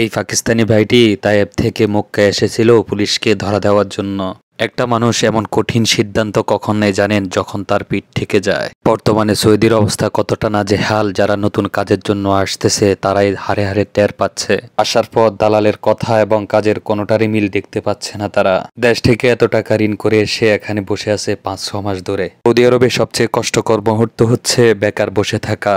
এই পাকিস্তানি ভাইটি তায়েব থেকে মক্কা এসেছিল পুলিশকে ধরা দেওয়ার জন্য একটা মানুষ এমন কঠিন সিদ্ধান্ত কখনই জানেন যখন তার পিঠ থেকে যায় বর্তমানে সৌদির অবস্থা কতটা নাজেহাল যারা নতুন কাজের জন্য আসতেছে তারাই হারে হারে টের পাচ্ছে আসার পর দালালের কথা এবং কাজের কোনোটারই মিল দেখতে পাচ্ছে না তারা দেশ থেকে এত টাকা ঋণ করে এসে এখানে বসে আছে পাঁচ ছ মাস ধরে সৌদি আরবে সবচেয়ে কষ্টকর মুহূর্ত হচ্ছে বেকার বসে থাকা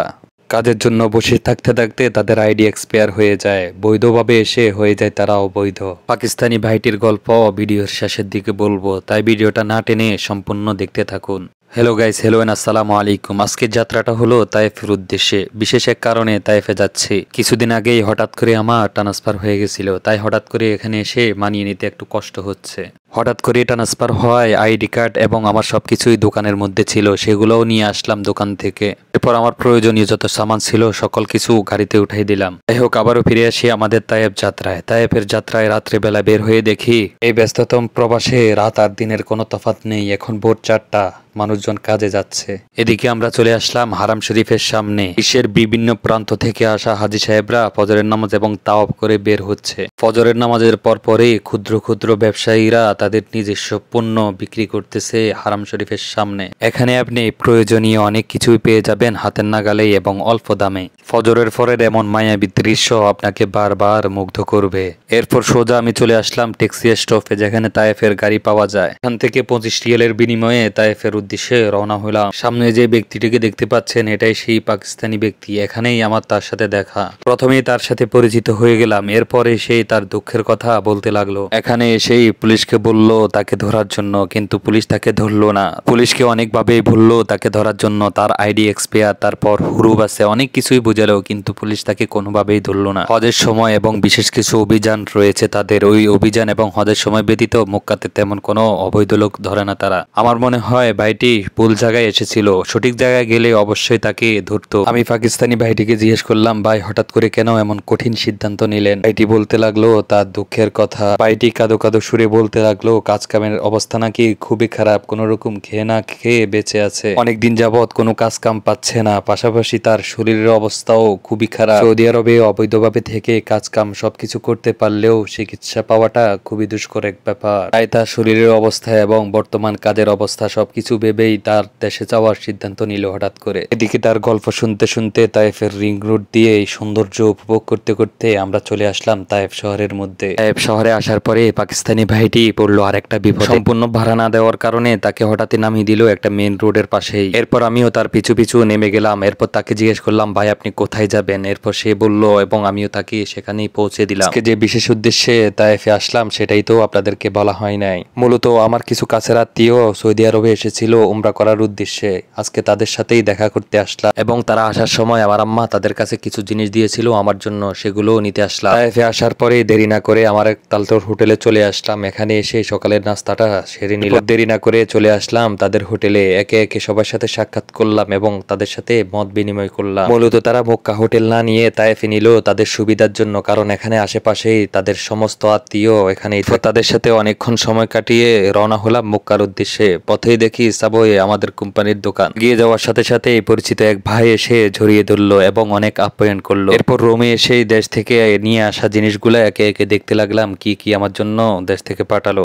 কাজের জন্য বসে থাকতে থাকতে তাদের আইডি এক্সপায়ার হয়ে যায় বৈধভাবে এসে হয়ে যায় তারা অবৈধ পাকিস্তানি ভাইটির গল্প ভিডিওর শেষের দিকে বলবো তাই ভিডিওটা না টেনে সম্পূর্ণ দেখতে থাকুন হ্যালো গাইস হ্যালো এন আসসালামু আলাইকুম আজকের যাত্রাটা হলো তায়েফের উদ্দেশ্যে বিশেষ এক কারণে তায়েফে যাচ্ছি কিছুদিন আগেই হঠাৎ করে আমার ট্রান্সফার হয়ে গেছিল তাই হঠাৎ করে এখানে এসে মানিয়ে নিতে একটু কষ্ট হচ্ছে হঠাৎ করে ট্রান্সফার হয় আইডি কার্ড এবং আমার সব কিছুই দোকানের মধ্যে ছিল সেগুলোও নিয়ে আসলাম দোকান থেকে এরপর আমার প্রয়োজনীয় যত সামান ছিল সকল কিছু গাড়িতে উঠাই দিলাম যাই হোক আবারও ফিরে আসি আমাদের তায়েব যাত্রায় তায়েবের যাত্রায় রাত্রেবেলা বের হয়ে দেখি এই ব্যস্ততম প্রবাসে রাত আর দিনের কোনো তফাত নেই এখন ভোর চারটা মানুষজন কাজে যাচ্ছে এদিকে আমরা চলে আসলাম হারাম শরীফের সামনে বিশ্বের বিভিন্ন প্রান্ত থেকে আসা হাজি সাহেবরা ফজরের নামাজ এবং তাওয়াব করে বের হচ্ছে ফজরের নামাজের পরে ক্ষুদ্র ক্ষুদ্র ব্যবসায়ীরা তাদের নিজস্ব পণ্য বিক্রি করতেছে হারাম শরীফের সামনে এখানে আপনি প্রয়োজনীয় অনেক কিছুই পেয়ে যাবেন হাতের নাগালে এবং অল্প দামে ফজরের ফরের এমন মায়াবী দৃশ্য আপনাকে বারবার মুগ্ধ করবে এরপর সোজা আমি চলে আসলাম ট্যাক্সি স্টপে যেখানে তায়েফের গাড়ি পাওয়া যায় এখান থেকে পঁচিশ রিয়েলের বিনিময়ে তায়েফের উদ্দেশ্যে রওনা হলাম সামনে যে ব্যক্তিটিকে দেখতে পাচ্ছেন এটাই সেই পাকিস্তানি ব্যক্তি এখানেই আমার তার সাথে দেখা প্রথমেই তার সাথে পরিচিত হয়ে গেলাম এরপরে সেই তার দুঃখের কথা বলতে লাগলো এখানে সেই পুলিশকে বলল তাকে ধরার জন্য কিন্তু পুলিশ তাকে ধরলো না পুলিশকে অনেকভাবেই বলল তাকে ধরার জন্য তার আইডি এক্সপায়ার তারপর হুরুব আছে অনেক কিছুই বোঝালো কিন্তু পুলিশ তাকে কোনোভাবেই ধরলো না হজের সময় এবং বিশেষ কিছু অভিযান রয়েছে তাদের ওই অভিযান এবং হজের সময় ব্যতীত মুক্কাতে তেমন কোনো অবৈধ লোক ধরে না তারা আমার মনে হয় ভাইটি ভুল জায়গায় এসেছিল সঠিক জায়গায় গেলে অবশ্যই তাকে ধরতো আমি পাকিস্তানি ভাইটিকে জিজ্ঞেস করলাম ভাই হঠাৎ করে কেন এমন কঠিন সিদ্ধান্ত নিলেন ভাইটি বলতে লাগলো তার দুঃখের কথা ভাইটি কাদো কাদো সুরে বলতে লাগলো লাগলো কাজ কামের অবস্থা নাকি খুবই খারাপ কোন রকম খেয়ে না খেয়ে বেঁচে আছে অনেকদিন যাবৎ কোনো কাজ কাম পাচ্ছে না পাশাপাশি তার শরীরের অবস্থাও খুবই খারাপ সৌদি আরবে অবৈধভাবে থেকে কাজ কাম সবকিছু করতে পারলেও চিকিৎসা পাওয়াটা খুবই দুষ্কর এক ব্যাপার তাই তার শরীরের অবস্থা এবং বর্তমান কাজের অবস্থা সবকিছু ভেবেই তার দেশে যাওয়ার সিদ্ধান্ত নিল হঠাৎ করে এদিকে তার গল্প শুনতে শুনতে তাইফের রিং রোড দিয়ে এই সৌন্দর্য উপভোগ করতে করতে আমরা চলে আসলাম তাইফ শহরের মধ্যে তাইফ শহরে আসার পরে পাকিস্তানি ভাইটি করলো আর একটা বিপদ সম্পূর্ণ ভাড়া না দেওয়ার কারণে তাকে হঠাৎই নামিয়ে দিল একটা মেন রোডের পাশেই এরপর আমিও তার পিছু পিছু নেমে গেলাম এরপর তাকে জিজ্ঞেস করলাম ভাই আপনি কোথায় যাবেন এরপর সে বলল এবং আমিও তাকে সেখানেই পৌঁছে দিলাম যে বিশেষ উদ্দেশ্যে তাইফে আসলাম সেটাই তো আপনাদেরকে বলা হয় নাই মূলত আমার কিছু কাছের আত্মীয় সৌদি আরবে এসেছিল উমরা করার উদ্দেশ্যে আজকে তাদের সাথেই দেখা করতে আসলাম এবং তারা আসার সময় আমার আম্মা তাদের কাছে কিছু জিনিস দিয়েছিল আমার জন্য সেগুলোও নিতে আসলাম তাইফে আসার পরে দেরি না করে আমার এক তালতোর হোটেলে চলে আসলাম এখানে এসে সেই সকালের নাস্তাটা সেরে নিল দেরি না করে চলে আসলাম তাদের হোটেলে একে একে সবার সাথে সাক্ষাৎ করলাম এবং তাদের সাথে মত বিনিময় করলাম মূলত তারা মক্কা হোটেল না নিয়ে তায়েফে নিল তাদের সুবিধার জন্য কারণ এখানে আশেপাশেই তাদের সমস্ত আত্মীয় এখানে তাদের সাথে অনেকক্ষণ সময় কাটিয়ে রওনা হলাম মক্কার উদ্দেশ্যে পথেই দেখি সাবয়ে আমাদের কোম্পানির দোকান গিয়ে যাওয়ার সাথে সাথে পরিচিত এক ভাই এসে ঝরিয়ে ধরল এবং অনেক আপ্যায়ন করলো এরপর রোমে এসেই দেশ থেকে নিয়ে আসা জিনিসগুলো একে একে দেখতে লাগলাম কি কি আমার জন্য দেশ থেকে পাঠালো